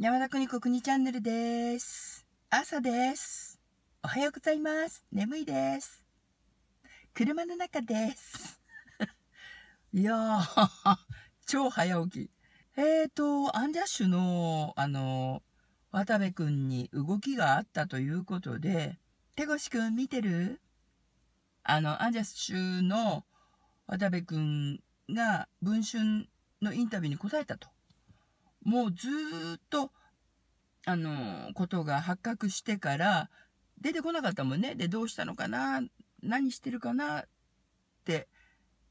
山田邦子国チャンネルです。朝です。おはようございます。眠いです。車の中です。いやー、超早起き。えーと、アンジャッシュの、あの、渡部くんに動きがあったということで、手越くん見てるあの、アンジャッシュの渡部くんが文春のインタビューに答えたと。もうずっと、あの、ことが発覚してから、出てこなかったもんね。で、どうしたのかな何してるかなって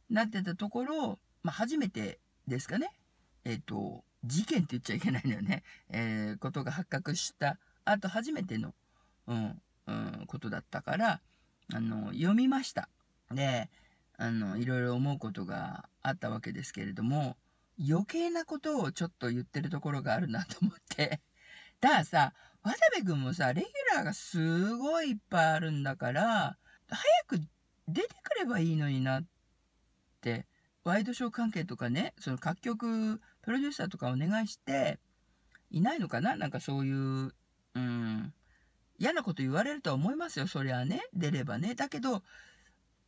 なってたところ、まあ、初めてですかね。えっ、ー、と、事件って言っちゃいけないのよね。えー、ことが発覚した、あと初めての、うん、うん、ことだったから、あの、読みました。で、あの、いろいろ思うことがあったわけですけれども、余計なことをちょっと言ってるところがあるなと思って。だからさ、渡部君もさ、レギュラーがすごいいっぱいあるんだから、早く出てくればいいのになって、ワイドショー関係とかね、その各局、プロデューサーとかお願いして、いないのかななんかそういう、うん、嫌なこと言われるとは思いますよ、そりゃね。出ればね。だけど、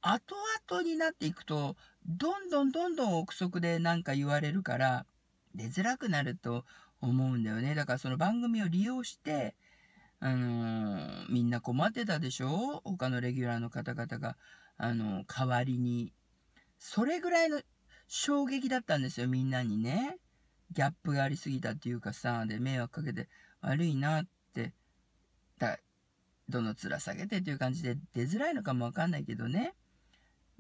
後々になっていくと、どんどんどんどん憶測で何か言われるから出づらくなると思うんだよね。だからその番組を利用して、あのー、みんな困ってたでしょ他のレギュラーの方々が、あのー、代わりに。それぐらいの衝撃だったんですよ、みんなにね。ギャップがありすぎたっていうかさ、で、迷惑かけて悪いなって、だ、どの面下げてっていう感じで出づらいのかもわかんないけどね。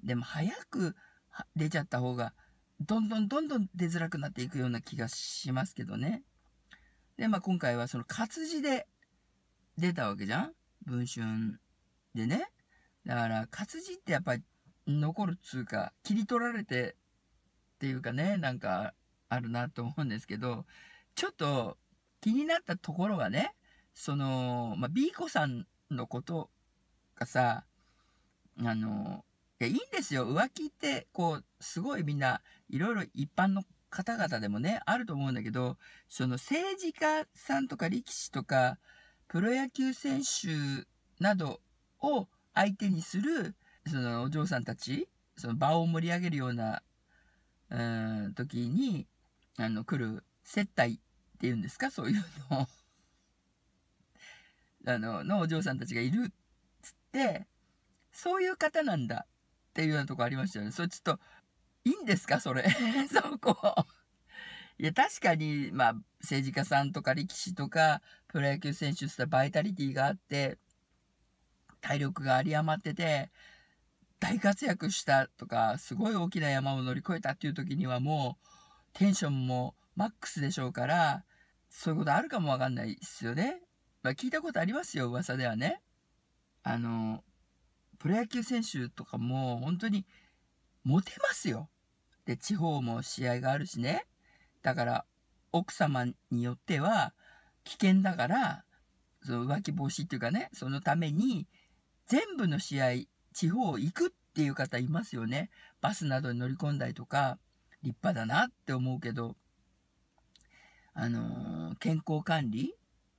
でも早く、出ちゃった方が、どんどんどんどん出づらくなっていくような気がしますけどね。で、まあ今回はその活字で出たわけじゃん文春でね。だから活字ってやっぱり残るっつうか、切り取られてっていうかね、なんかあるなと思うんですけど、ちょっと気になったところがね、その、まあ、B 子さんのことがさ、あの、いや、いいんですよ。浮気って、こう、すごいみんな、いろいろ一般の方々でもね、あると思うんだけど、その政治家さんとか力士とか、プロ野球選手などを相手にする、そのお嬢さんたち、その場を盛り上げるような、うん、時に、あの、来る接待っていうんですか、そういうのあの、のお嬢さんたちがいるっつって、そういう方なんだっていうようなとこありましたよね。それちょっと、いいんですかそれ。そこ。いや、確かに、まあ、政治家さんとか力士とか、プロ野球選手したバイタリティがあって、体力が有り余ってて、大活躍したとか、すごい大きな山を乗り越えたっていう時にはもう、テンションもマックスでしょうから、そういうことあるかもわかんないですよね。まあ、聞いたことありますよ、噂ではね。あの、プロ野球選手とかも本当にモテますよ。で、地方も試合があるしね。だから、奥様によっては危険だから、その浮気防止っていうかね、そのために全部の試合、地方行くっていう方いますよね。バスなどに乗り込んだりとか、立派だなって思うけど、あのー、健康管理、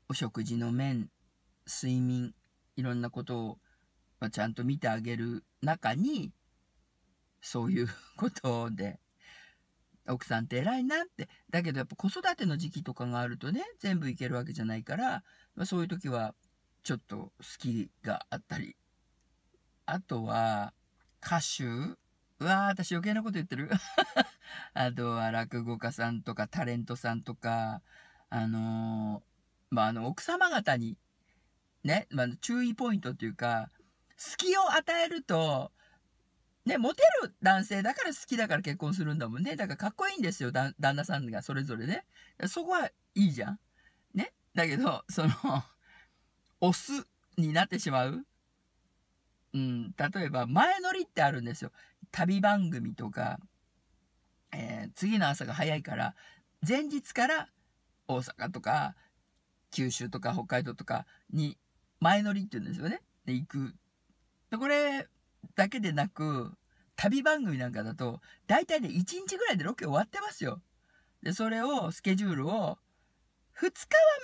お食事の面、睡眠、いろんなことをまあ、ちゃんと見てあげる中に、そういうことで、奥さんって偉いなって。だけどやっぱ子育ての時期とかがあるとね、全部いけるわけじゃないから、まあ、そういう時は、ちょっと好きがあったり。あとは、歌手うわー、私余計なこと言ってる。あとは落語家さんとかタレントさんとか、あのー、まあ、あの、奥様方に、ね、まあ、注意ポイントっていうか、隙を与えると、ね、モテる男性だから好きだから結婚するんだもんね。だからかっこいいんですよ、旦那さんがそれぞれね。そこはいいじゃん。ね。だけど、その、オスになってしまう。うん、例えば前乗りってあるんですよ。旅番組とか、えー、次の朝が早いから、前日から大阪とか、九州とか北海道とかに前乗りって言うんですよね。で、行くこれだけでなく、旅番組なんかだと、大体ね、1日ぐらいでロケ終わってますよ。で、それを、スケジュールを、2日は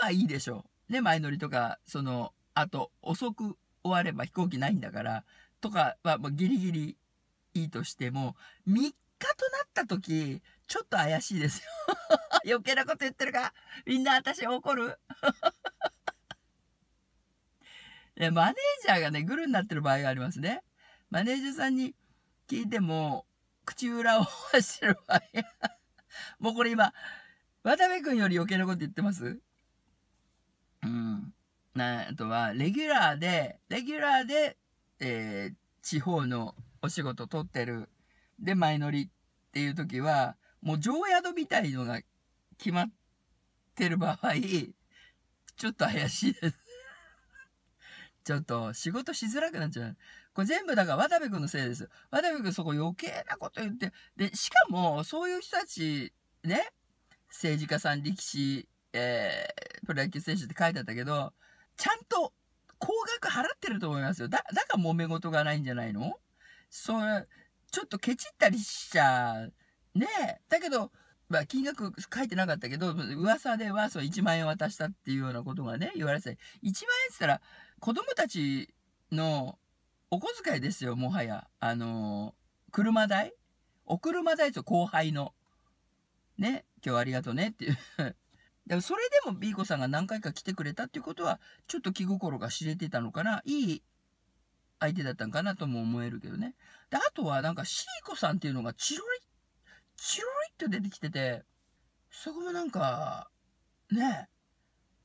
まあいいでしょう。ね、前乗りとか、その、あと、遅く終われば飛行機ないんだから、とかは、まあ、ギリギリいいとしても、3日となった時、ちょっと怪しいですよ。余計なこと言ってるかみんな私怒るえ、マネージャーがね、グルになってる場合がありますね。マネージャーさんに聞いても、口裏を走る場合。もうこれ今、渡く君より余計なこと言ってますうん。なあとは、レギュラーで、レギュラーで、えー、地方のお仕事取ってる。で、前乗りっていう時は、もう常宿みたいのが決まってる場合、ちょっと怪しいです。ちょっと仕事しづらくなっちゃう。これ全部だから渡部君のせいです。渡部君そこ余計なこと言って。で、しかも、そういう人たち、ね、政治家さん、力士、えー、プロ野球選手って書いてあったけど、ちゃんと高額払ってると思いますよ。だ、だから揉め事がないんじゃないのそう、ちょっとケチったりしちゃ、ねえ。だけど、まあ、金額書いてなかったけど、噂ではその1万円渡したっていうようなことがね、言われてた1万円って言ったら、子供たちのお小遣いですよ、もはや。あのー、車代お車代ですよ、後輩の。ね、今日ありがとうねっていう でもそれでも B 子さんが何回か来てくれたっていうことは、ちょっと気心が知れてたのかな、いい相手だったんかなとも思えるけどね。で、あとはなんか C 子さんっていうのがチロリ、チロリッと出てきてて、そこもなんか、ね、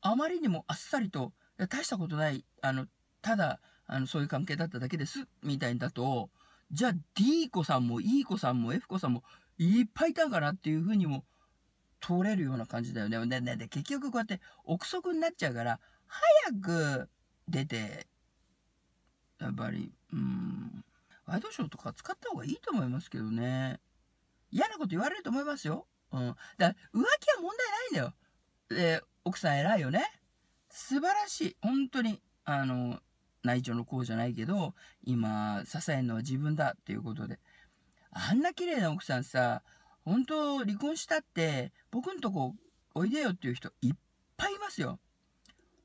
あまりにもあっさりとや大したことない、あの、ただ、あの、そういう関係だっただけです、みたいだと、じゃあ D 子さんも E 子さんも F 子さんもいっぱいいたからっていうふうにも取れるような感じだよね。で、で、で結局こうやって憶測になっちゃうから、早く出て、やっぱり、うん、ワイドショーとか使った方がいいと思いますけどね。嫌なこと言われると思いますよ。うん。だから浮気は問題ないんだよ。で、奥さん偉いよね。素晴らしい。本当に、あの、内調のこうじゃないけど、今、支えるのは自分だっていうことで。あんな綺麗な奥さんさ、本当離婚したって、僕んとこおいでよっていう人いっぱいいますよ。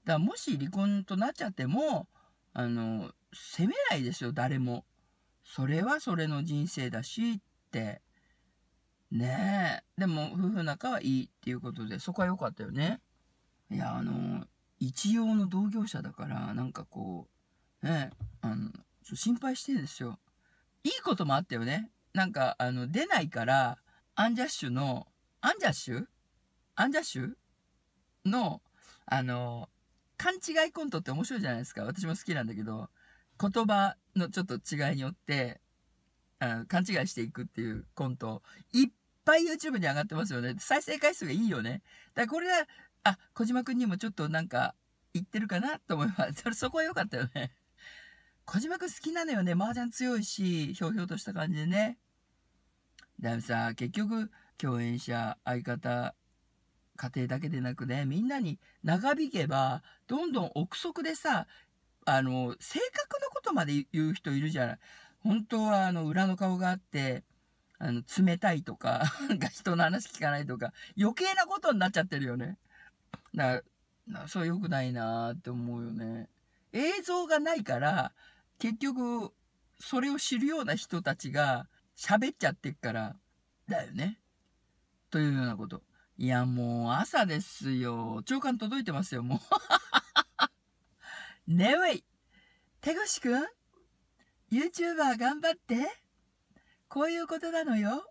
だからもし離婚となっちゃっても、あの、責めないですよ、誰も。それはそれの人生だしって。ねえ。でも、夫婦仲はいいっていうことで、そこは良かったよね。いや、あの、一応の同業者だから、なんかこう、ね、あの、ちょ心配してるんですよ。いいこともあったよね。なんか、あの、出ないから、アンジャッシュの、アンジャッシュアンジャッシュの、あの、勘違いコントって面白いじゃないですか。私も好きなんだけど、言葉のちょっと違いによって、あの勘違いしていくっていうコント、いっぱい YouTube に上がってますよね。再生回数がいいよね。だからこれは、あ、小島くんにもちょっとなんか言ってるかなと思います。そ れそこは良かったよね。小島くん好きなのよね。麻雀強いし、ひょうひょうとした感じでね。だもさ、結局、共演者、相方、家庭だけでなくね、みんなに長引けば、どんどん憶測でさ、あの、性格のことまで言う人いるじゃない。本当は、あの、裏の顔があって、あの、冷たいとか、なんか人の話聞かないとか、余計なことになっちゃってるよね。なそれ良くないなって思うよね映像がないから結局それを知るような人たちが喋っちゃってっからだよねというようなこといやもう朝ですよ長官届いてますよもう眠い手越くん YouTuber 頑張ってこういうことなのよ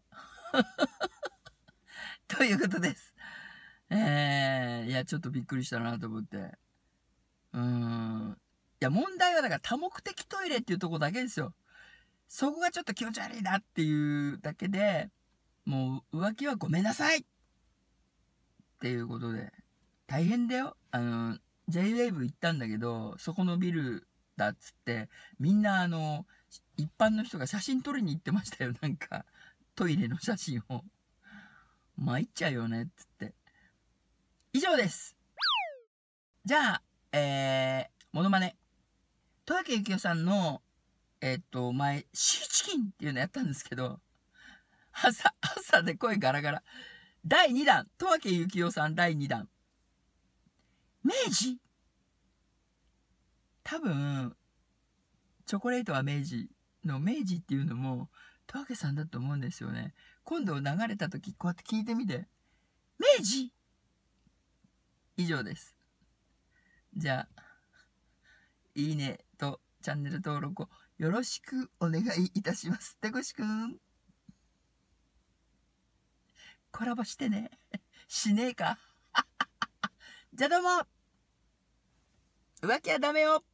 ということですえー、いや、ちょっとびっくりしたなと思って。うん。いや、問題はだから多目的トイレっていうとこだけですよ。そこがちょっと気持ち悪いなっていうだけで、もう浮気はごめんなさいっていうことで。大変だよ。あの、JWAVE 行ったんだけど、そこのビルだっつって、みんなあの、一般の人が写真撮りに行ってましたよ。なんか、トイレの写真を。参っちゃうよねっつって。以上です。じゃあ、えー、モノマネ。戸竹幸雄さんの、えっ、と、前、シーチキンっていうのやったんですけど、朝、朝で声ガラガラ。第2弾、戸竹幸雄さん第2弾。明治多分、チョコレートは明治の明治っていうのも、戸明さんだと思うんですよね。今度流れた時、こうやって聞いてみて。明治以上です。じゃあ、いいねとチャンネル登録をよろしくお願いいたします。てこしくん。コラボしてね。しねえか。じゃあどうも浮気はダメよ